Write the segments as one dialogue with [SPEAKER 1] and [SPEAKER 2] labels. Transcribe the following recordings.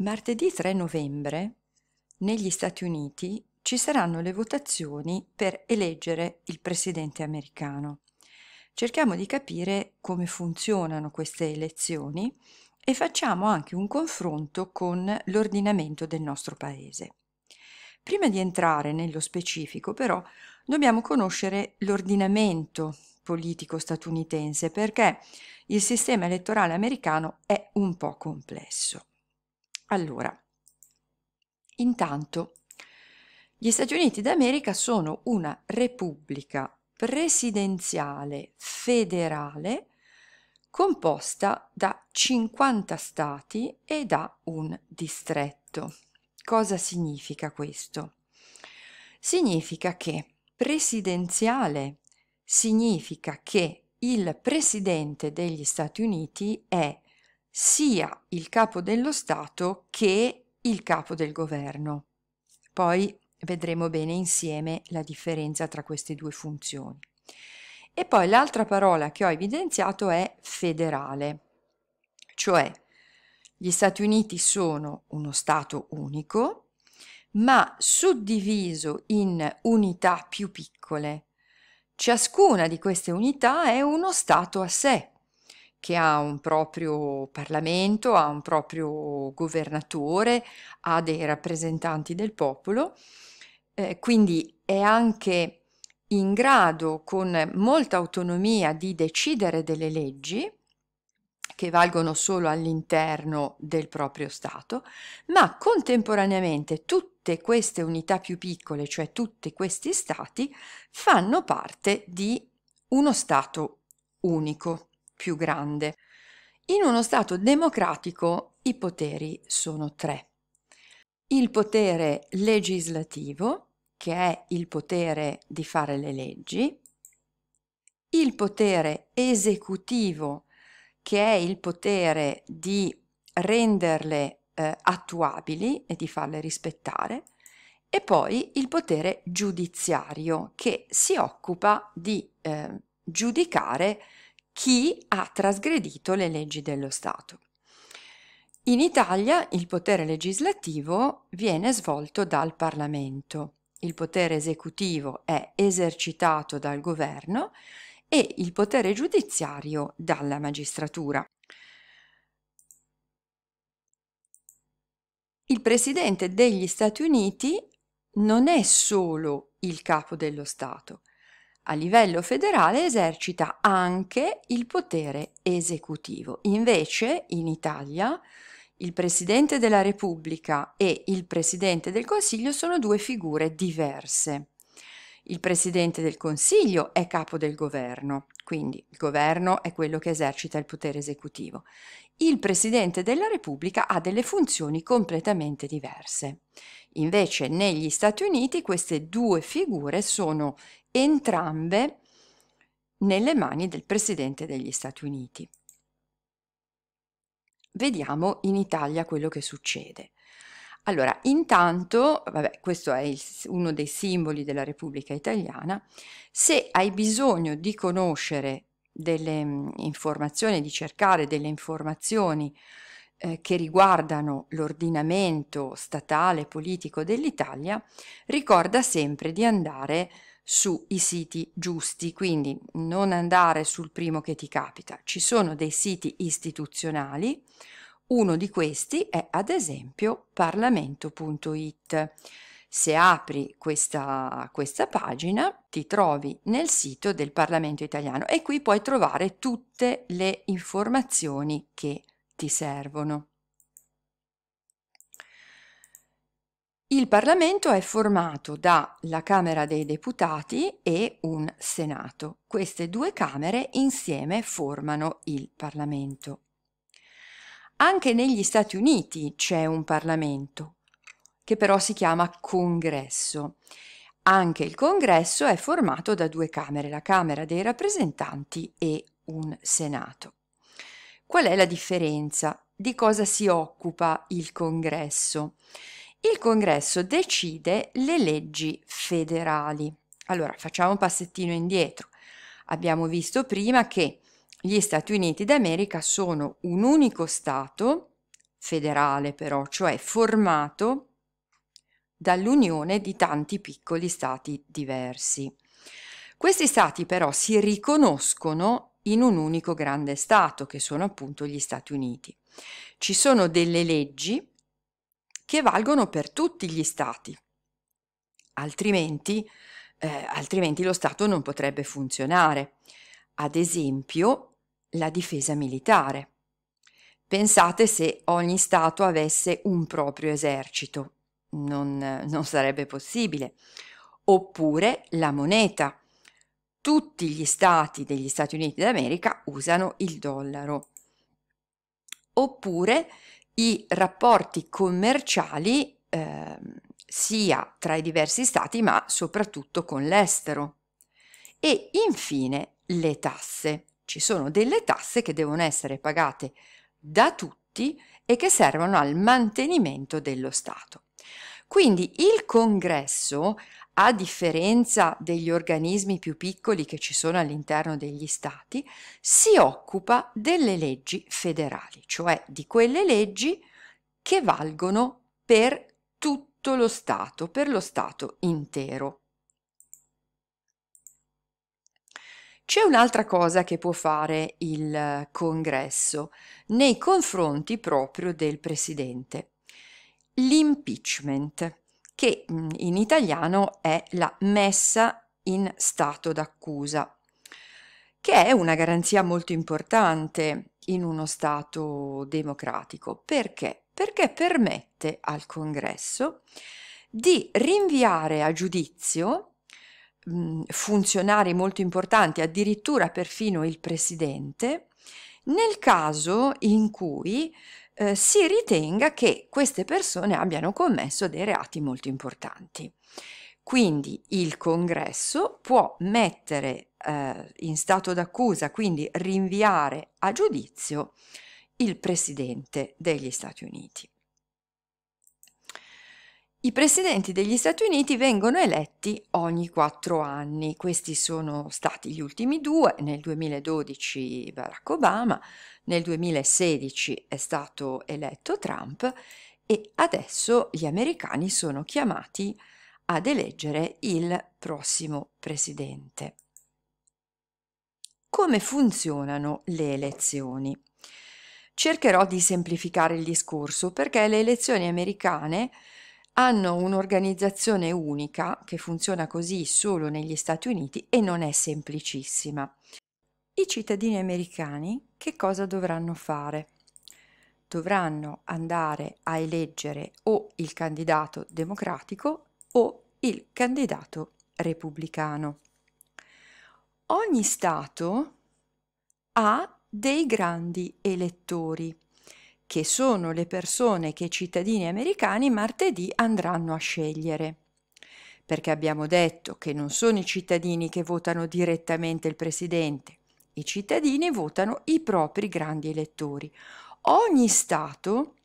[SPEAKER 1] Martedì 3 novembre negli Stati Uniti ci saranno le votazioni per eleggere il presidente americano. Cerchiamo di capire come funzionano queste elezioni e facciamo anche un confronto con l'ordinamento del nostro paese. Prima di entrare nello specifico, però, dobbiamo conoscere l'ordinamento politico statunitense perché il sistema elettorale americano è un po' complesso. Allora, intanto gli Stati Uniti d'America sono una repubblica presidenziale federale composta da 50 stati e da un distretto. Cosa significa questo? Significa che presidenziale significa che il presidente degli Stati Uniti è sia il capo dello Stato che il capo del governo. Poi vedremo bene insieme la differenza tra queste due funzioni. E poi l'altra parola che ho evidenziato è federale, cioè gli Stati Uniti sono uno Stato unico, ma suddiviso in unità più piccole. Ciascuna di queste unità è uno Stato a sé, che ha un proprio Parlamento, ha un proprio governatore, ha dei rappresentanti del popolo, eh, quindi è anche in grado con molta autonomia di decidere delle leggi che valgono solo all'interno del proprio Stato, ma contemporaneamente tutte queste unità più piccole, cioè tutti questi Stati, fanno parte di uno Stato unico più grande. In uno Stato democratico i poteri sono tre. Il potere legislativo, che è il potere di fare le leggi, il potere esecutivo, che è il potere di renderle eh, attuabili e di farle rispettare, e poi il potere giudiziario, che si occupa di eh, giudicare chi ha trasgredito le leggi dello Stato. In Italia il potere legislativo viene svolto dal Parlamento, il potere esecutivo è esercitato dal governo e il potere giudiziario dalla magistratura. Il Presidente degli Stati Uniti non è solo il capo dello Stato, a livello federale esercita anche il potere esecutivo. Invece in Italia il Presidente della Repubblica e il Presidente del Consiglio sono due figure diverse. Il Presidente del Consiglio è capo del governo, quindi il governo è quello che esercita il potere esecutivo. Il Presidente della Repubblica ha delle funzioni completamente diverse. Invece negli Stati Uniti queste due figure sono entrambe nelle mani del Presidente degli Stati Uniti. Vediamo in Italia quello che succede. Allora, intanto, vabbè, questo è il, uno dei simboli della Repubblica Italiana, se hai bisogno di conoscere delle mm, informazioni, di cercare delle informazioni eh, che riguardano l'ordinamento statale politico dell'Italia, ricorda sempre di andare a sui siti giusti, quindi non andare sul primo che ti capita. Ci sono dei siti istituzionali, uno di questi è ad esempio parlamento.it. Se apri questa, questa, pagina ti trovi nel sito del Parlamento italiano e qui puoi trovare tutte le informazioni che ti servono. Il Parlamento è formato dalla Camera dei Deputati e un Senato. Queste due Camere insieme formano il Parlamento. Anche negli Stati Uniti c'è un Parlamento, che però si chiama Congresso. Anche il Congresso è formato da due Camere, la Camera dei rappresentanti e un Senato. Qual è la differenza? Di cosa si occupa il Congresso? Il congresso decide le leggi federali. Allora, facciamo un passettino indietro. Abbiamo visto prima che gli Stati Uniti d'America sono un unico Stato, federale però, cioè formato dall'unione di tanti piccoli Stati diversi. Questi Stati però si riconoscono in un unico grande Stato, che sono appunto gli Stati Uniti. Ci sono delle leggi che valgono per tutti gli Stati. Altrimenti, eh, altrimenti lo Stato non potrebbe funzionare. Ad esempio, la difesa militare. Pensate se ogni Stato avesse un proprio esercito. Non, non sarebbe possibile. Oppure la moneta. Tutti gli Stati degli Stati Uniti d'America usano il dollaro. Oppure i rapporti commerciali eh, sia tra i diversi stati ma soprattutto con l'estero. E infine le tasse. Ci sono delle tasse che devono essere pagate da tutti e che servono al mantenimento dello Stato. Quindi il congresso a differenza degli organismi più piccoli che ci sono all'interno degli Stati, si occupa delle leggi federali, cioè di quelle leggi che valgono per tutto lo Stato, per lo Stato intero. C'è un'altra cosa che può fare il congresso nei confronti proprio del presidente, l'impeachment che mm, in italiano è la messa in stato d'accusa, che è una garanzia molto importante in uno Stato democratico. Perché? Perché permette al Congresso di rinviare a giudizio mm, funzionari molto importanti, addirittura perfino il Presidente, nel caso in cui eh, si ritenga che queste persone abbiano commesso dei reati molto importanti. Quindi il congresso può mettere eh, in stato d'accusa, quindi rinviare a giudizio il presidente degli Stati Uniti. I presidenti degli Stati Uniti vengono eletti ogni quattro anni, questi sono stati gli ultimi due, nel 2012 Barack Obama, nel 2016 è stato eletto Trump e adesso gli americani sono chiamati ad eleggere il prossimo presidente. Come funzionano le elezioni? Cercherò di semplificare il discorso perché le elezioni americane hanno un'organizzazione unica che funziona così solo negli Stati Uniti e non è semplicissima i cittadini americani che cosa dovranno fare? Dovranno andare a eleggere o il candidato democratico o il candidato repubblicano. Ogni Stato ha dei grandi elettori, che sono le persone che i cittadini americani martedì andranno a scegliere. Perché abbiamo detto che non sono i cittadini che votano direttamente il presidente, i cittadini votano i propri grandi elettori. Ogni Stato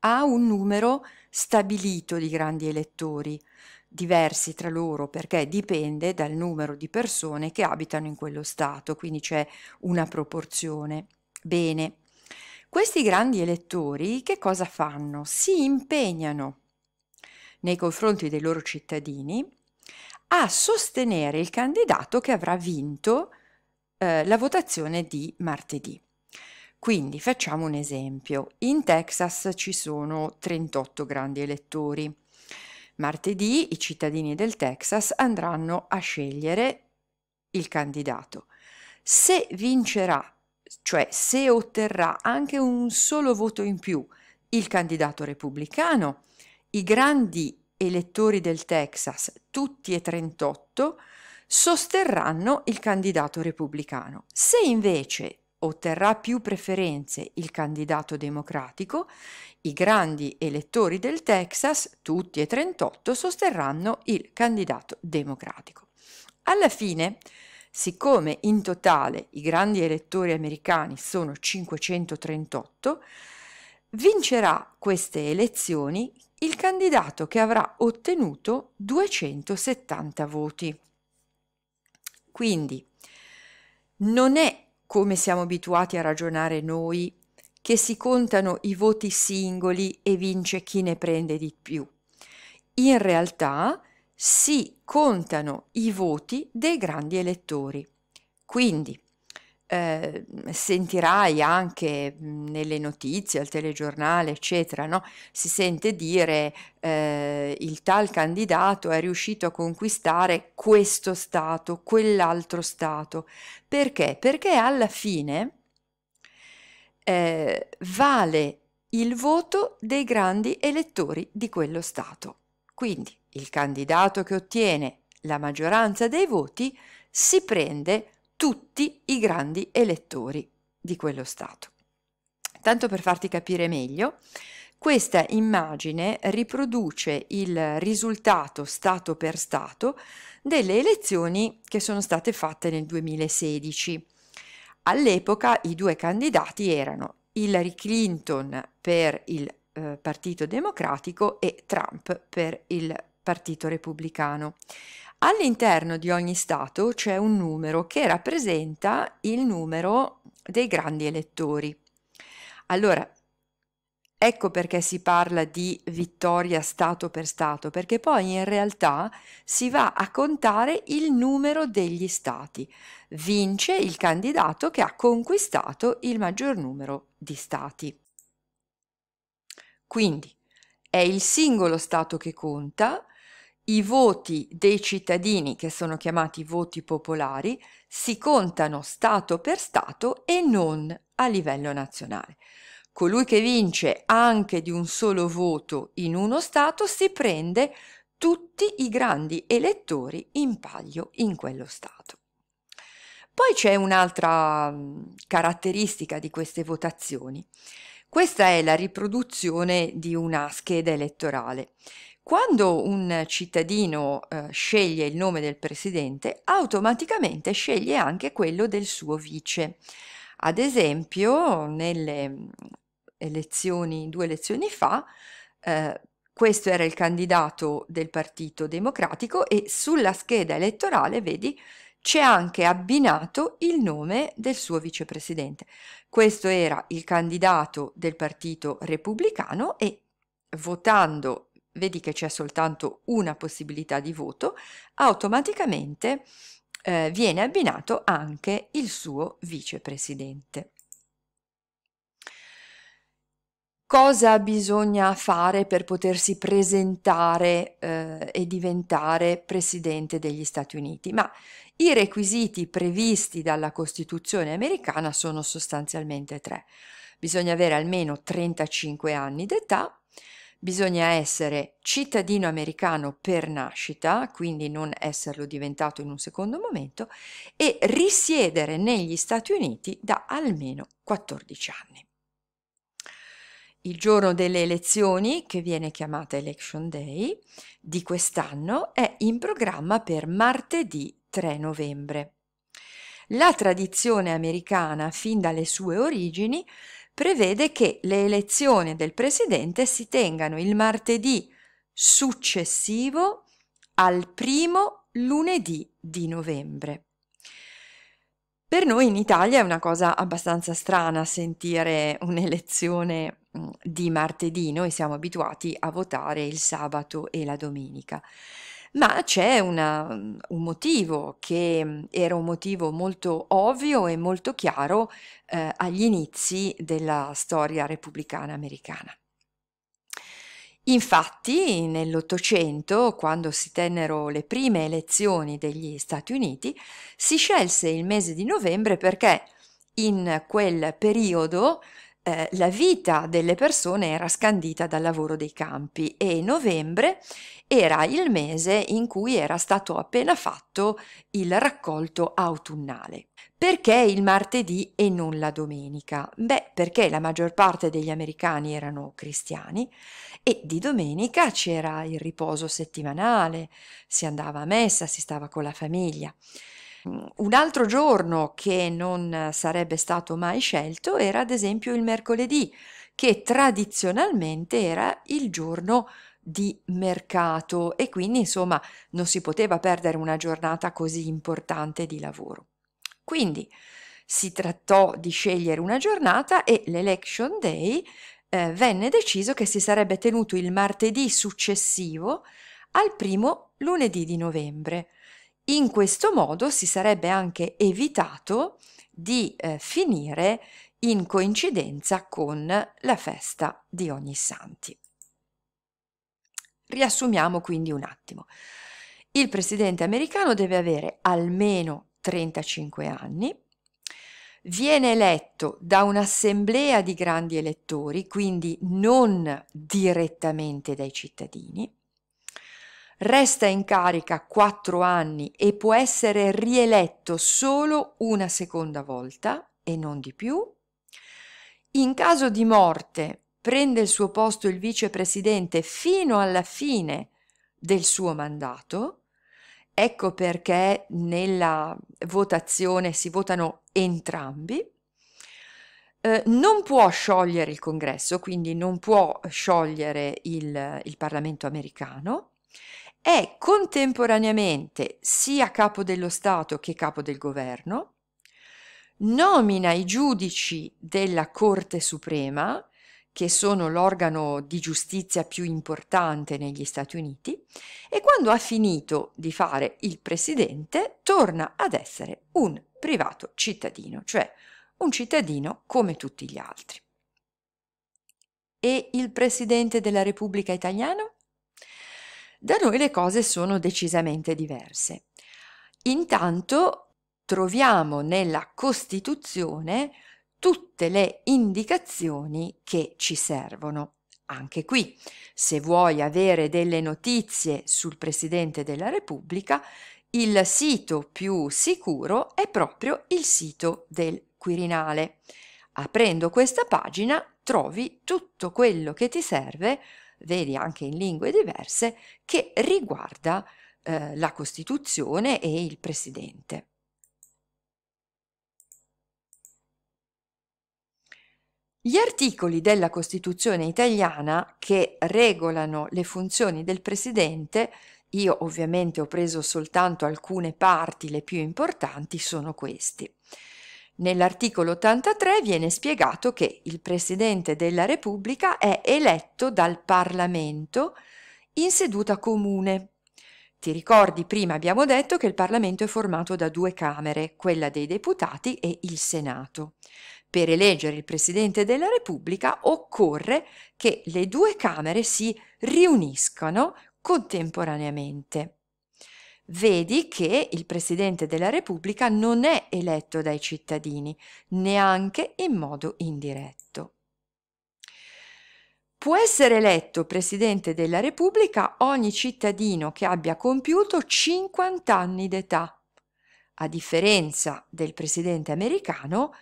[SPEAKER 1] ha un numero stabilito di grandi elettori, diversi tra loro perché dipende dal numero di persone che abitano in quello Stato, quindi c'è una proporzione. Bene, questi grandi elettori che cosa fanno? Si impegnano nei confronti dei loro cittadini a sostenere il candidato che avrà vinto eh, la votazione di martedì. Quindi facciamo un esempio. In Texas ci sono 38 grandi elettori. Martedì i cittadini del Texas andranno a scegliere il candidato. Se vincerà, cioè se otterrà anche un solo voto in più il candidato repubblicano, i grandi elettori del Texas, tutti e 38, sosterranno il candidato repubblicano. Se invece otterrà più preferenze il candidato democratico, i grandi elettori del Texas, tutti e 38, sosterranno il candidato democratico. Alla fine, siccome in totale i grandi elettori americani sono 538, vincerà queste elezioni il candidato che avrà ottenuto 270 voti. Quindi non è come siamo abituati a ragionare noi che si contano i voti singoli e vince chi ne prende di più. In realtà si contano i voti dei grandi elettori. Quindi Ehm, sentirai anche mhmm, nelle notizie, al telegiornale, eccetera, no? si sente dire eh, il tal candidato è riuscito a conquistare questo Stato, quell'altro Stato. Perché? Perché alla fine eh, vale il voto dei grandi elettori di quello Stato. Quindi il candidato che ottiene la maggioranza dei voti si prende tutti i grandi elettori di quello Stato. Tanto per farti capire meglio, questa immagine riproduce il risultato Stato per Stato delle elezioni che sono state fatte nel 2016. All'epoca i due candidati erano Hillary Clinton per il eh, Partito Democratico e Trump per il Partito Repubblicano. All'interno di ogni stato c'è un numero che rappresenta il numero dei grandi elettori. Allora, ecco perché si parla di vittoria stato per stato, perché poi in realtà si va a contare il numero degli stati. Vince il candidato che ha conquistato il maggior numero di stati. Quindi è il singolo stato che conta i voti dei cittadini, che sono chiamati voti popolari, si contano Stato per Stato e non a livello nazionale. Colui che vince anche di un solo voto in uno Stato si prende tutti i grandi elettori in paglio in quello Stato. Poi c'è un'altra mm, caratteristica di queste votazioni. Questa è la riproduzione di una scheda elettorale. Quando un cittadino eh, sceglie il nome del presidente, automaticamente sceglie anche quello del suo vice. Ad esempio, nelle mm, elezioni, due elezioni fa, eh, questo era il candidato del Partito Democratico e sulla scheda elettorale, vedi, c'è anche abbinato il nome del suo vicepresidente. Questo era il candidato del Partito Repubblicano e votando vedi che c'è soltanto una possibilità di voto, automaticamente eh, viene abbinato anche il suo vicepresidente. Cosa bisogna fare per potersi presentare eh, e diventare presidente degli Stati Uniti? Ma i requisiti previsti dalla Costituzione americana sono sostanzialmente tre. Bisogna avere almeno 35 anni d'età, bisogna essere cittadino americano per nascita, quindi non esserlo diventato in un secondo momento, e risiedere negli Stati Uniti da almeno 14 anni. Il giorno delle elezioni, che viene chiamata Election Day, di quest'anno è in programma per martedì 3 novembre. La tradizione americana, fin dalle sue origini, prevede che le elezioni del Presidente si tengano il martedì successivo al primo lunedì di novembre. Per noi in Italia è una cosa abbastanza strana sentire un'elezione mm, di martedì, noi siamo abituati a votare il sabato e la domenica ma c'è una, mhmm, un motivo che mhmm, era un motivo molto ovvio e molto chiaro eh, agli inizi della storia repubblicana americana. Infatti, nell'Ottocento, quando si tennero le prime elezioni degli Stati Uniti, si scelse il mese di novembre perché in quel periodo eh, la vita delle persone era scandita dal lavoro dei campi e novembre era il mese in cui era stato appena fatto il raccolto autunnale. Perché il martedì e non la domenica? Beh, perché la maggior parte degli americani erano cristiani e di domenica c'era il riposo settimanale, si andava a messa, si stava con la famiglia. Mhmm, un altro giorno che non sarebbe stato mai scelto era ad esempio il mercoledì, che tradizionalmente era il giorno di mercato e quindi insomma non si poteva perdere una giornata così importante di lavoro. Quindi si trattò di scegliere una giornata e l'election day eh, venne deciso che si sarebbe tenuto il martedì successivo al primo lunedì di novembre. In questo modo si sarebbe anche evitato di eh, finire in coincidenza con la festa di ogni santi. Riassumiamo quindi un attimo. Il presidente americano deve avere almeno 35 anni, viene eletto da un'assemblea di grandi elettori, quindi non direttamente dai cittadini, resta in carica quattro anni e può essere rieletto solo una seconda volta e non di più. In caso di morte prende il suo posto il vicepresidente fino alla fine del suo mandato. Ecco perché nella votazione si votano entrambi. Eh, non può sciogliere il congresso, quindi non può sciogliere il, il Parlamento americano è contemporaneamente sia capo dello Stato che capo del governo, nomina i giudici della Corte Suprema, che sono l'organo di giustizia più importante negli Stati Uniti, e quando ha finito di fare il presidente torna ad essere un privato cittadino, cioè un cittadino come tutti gli altri. E il presidente della Repubblica italiana? Da noi le cose sono decisamente diverse. Intanto troviamo nella Costituzione tutte le indicazioni che ci servono. Anche qui, se vuoi avere delle notizie sul Presidente della Repubblica, il sito più sicuro è proprio il sito del Quirinale. Aprendo questa pagina trovi tutto quello che ti serve vedi anche in lingue diverse, che riguarda eh, la Costituzione e il Presidente. Gli articoli della Costituzione italiana che regolano le funzioni del Presidente, io ovviamente ho preso soltanto alcune parti, le più importanti, sono questi. Nell'articolo 83 viene spiegato che il Presidente della Repubblica è eletto dal Parlamento in seduta comune. Ti ricordi prima abbiamo detto che il Parlamento è formato da due Camere, quella dei deputati e il Senato. Per eleggere il Presidente della Repubblica occorre che le due Camere si riuniscano contemporaneamente. Vedi che il Presidente della Repubblica non è eletto dai cittadini, neanche in modo indiretto. Può essere eletto Presidente della Repubblica ogni cittadino che abbia compiuto 50 anni d'età, a differenza del Presidente americano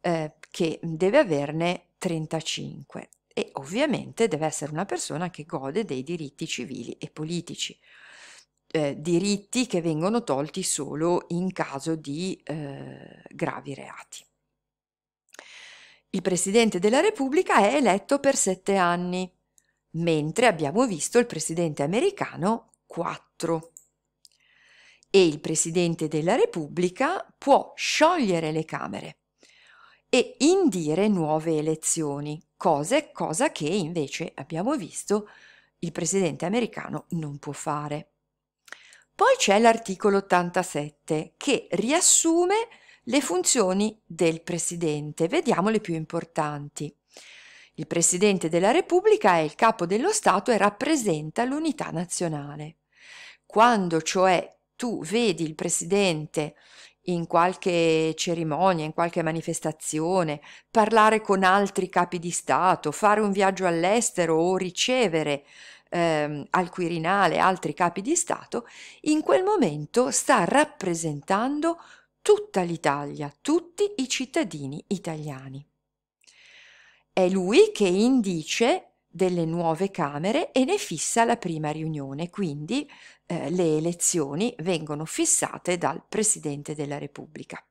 [SPEAKER 1] eh, che deve averne 35 e ovviamente deve essere una persona che gode dei diritti civili e politici eh, diritti che vengono tolti solo in caso di eh, gravi reati. Il Presidente della Repubblica è eletto per sette anni, mentre abbiamo visto il Presidente americano quattro. E il Presidente della Repubblica può sciogliere le Camere e indire nuove elezioni, cose, cosa che invece abbiamo visto il Presidente americano non può fare. Poi c'è l'articolo 87 che riassume le funzioni del Presidente. Vediamo le più importanti. Il Presidente della Repubblica è il capo dello Stato e rappresenta l'unità nazionale. Quando cioè tu vedi il Presidente in qualche cerimonia, in qualche manifestazione, parlare con altri capi di Stato, fare un viaggio all'estero o ricevere ehm, al Quirinale altri capi di Stato, in quel momento sta rappresentando tutta l'Italia, tutti i cittadini italiani. È lui che indice delle nuove Camere e ne fissa la prima riunione, quindi eh, le elezioni vengono fissate dal Presidente della Repubblica.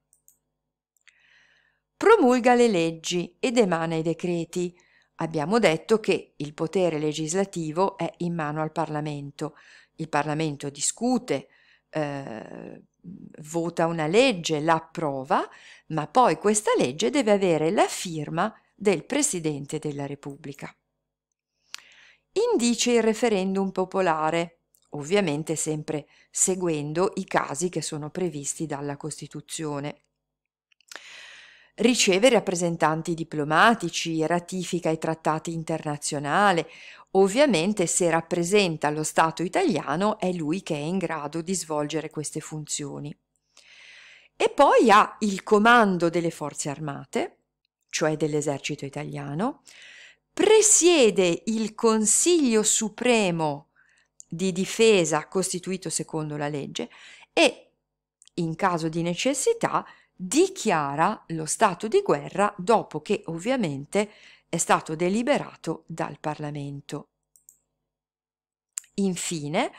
[SPEAKER 1] Promulga le leggi ed emana i decreti, Abbiamo detto che il potere legislativo è in mano al Parlamento. Il Parlamento discute, eh, vota una legge, l'approva, ma poi questa legge deve avere la firma del Presidente della Repubblica. Indice il referendum popolare, ovviamente sempre seguendo i casi che sono previsti dalla Costituzione riceve rappresentanti diplomatici, ratifica i trattati internazionali. Ovviamente se rappresenta lo Stato italiano è lui che è in grado di svolgere queste funzioni. E poi ha il comando delle forze armate, cioè dell'esercito italiano, presiede il Consiglio Supremo di difesa costituito secondo la legge e, in caso di necessità, dichiara lo stato di guerra dopo che ovviamente è stato deliberato dal Parlamento. Infine,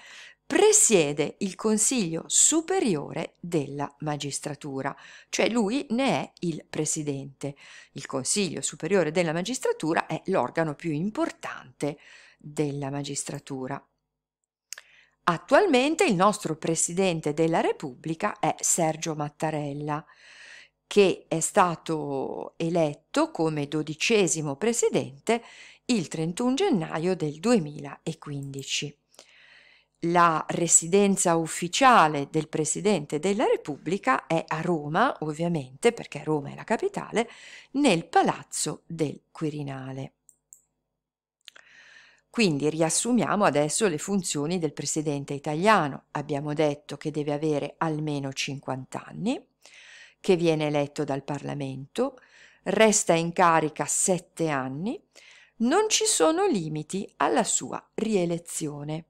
[SPEAKER 1] presiede il Consiglio Superiore della Magistratura, cioè lui ne è il presidente. Il Consiglio Superiore della Magistratura è l'organo più importante della magistratura. Attualmente il nostro Presidente della Repubblica è Sergio Mattarella, che è stato eletto come dodicesimo Presidente il 31 gennaio del 2015. La residenza ufficiale del Presidente della Repubblica è a Roma, ovviamente, perché Roma è la capitale, nel Palazzo del Quirinale. Quindi riassumiamo adesso le funzioni del presidente italiano. Abbiamo detto che deve avere almeno 50 anni, che viene eletto dal Parlamento, resta in carica 7 anni, non ci sono limiti alla sua rielezione.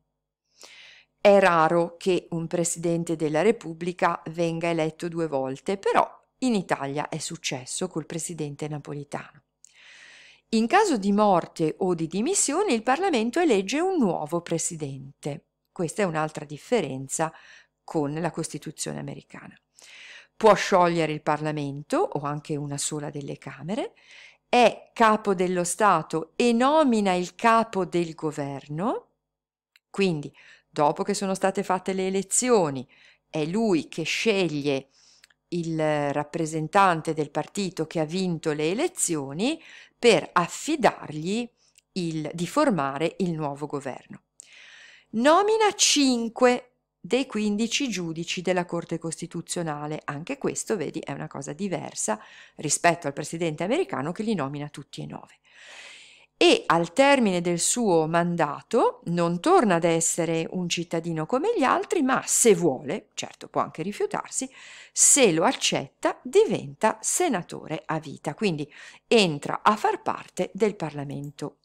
[SPEAKER 1] È raro che un presidente della Repubblica venga eletto due volte, però in Italia è successo col presidente napolitano. In caso di morte o di dimissione, il Parlamento elegge un nuovo presidente. Questa è un'altra differenza con la Costituzione americana. Può sciogliere il Parlamento o anche una sola delle Camere, è capo dello Stato e nomina il capo del governo. Quindi, dopo che sono state fatte le elezioni, è lui che sceglie il rappresentante del partito che ha vinto le elezioni per affidargli il, di formare il nuovo governo. Nomina 5 dei 15 giudici della Corte Costituzionale. Anche questo, vedi, è una cosa diversa rispetto al presidente americano che li nomina tutti e nove e al termine del suo mandato non torna ad essere un cittadino come gli altri, ma se vuole, certo può anche rifiutarsi, se lo accetta diventa senatore a vita, quindi entra a far parte del Parlamento